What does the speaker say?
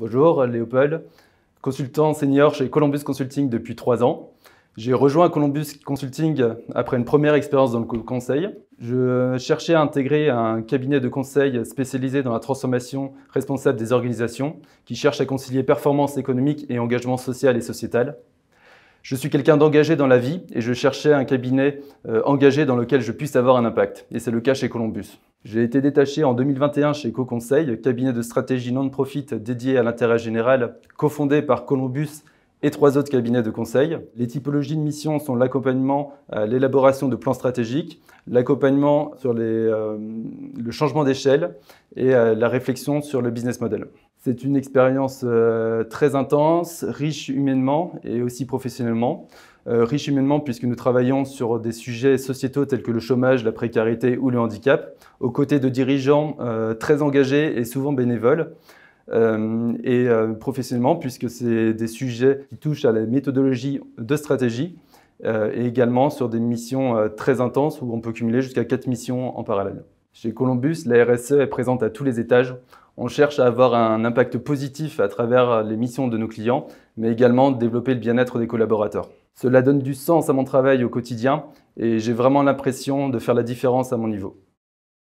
Bonjour Léopold, consultant senior chez Columbus Consulting depuis trois ans. J'ai rejoint Columbus Consulting après une première expérience dans le conseil. Je cherchais à intégrer un cabinet de conseil spécialisé dans la transformation responsable des organisations qui cherche à concilier performance économique et engagement social et sociétal. Je suis quelqu'un d'engagé dans la vie et je cherchais un cabinet euh, engagé dans lequel je puisse avoir un impact. Et c'est le cas chez Columbus. J'ai été détaché en 2021 chez Co-Conseil, cabinet de stratégie non-profit dédié à l'intérêt général, cofondé par Columbus et trois autres cabinets de conseil. Les typologies de mission sont l'accompagnement à l'élaboration de plans stratégiques, l'accompagnement sur euh, le changement d'échelle et euh, la réflexion sur le business model. C'est une expérience euh, très intense, riche humainement et aussi professionnellement. Euh, riche humainement puisque nous travaillons sur des sujets sociétaux tels que le chômage, la précarité ou le handicap, aux côtés de dirigeants euh, très engagés et souvent bénévoles. et professionnellement puisque c'est des sujets qui touchent à la méthodologie de stratégie et également sur des missions très intenses où on peut cumuler jusqu'à quatre missions en parallèle. Chez Columbus, la RSE est présente à tous les étages. On cherche à avoir un impact positif à travers les missions de nos clients, mais également développer le bien-être des collaborateurs. Cela donne du sens à mon travail au quotidien et j'ai vraiment l'impression de faire la différence à mon niveau.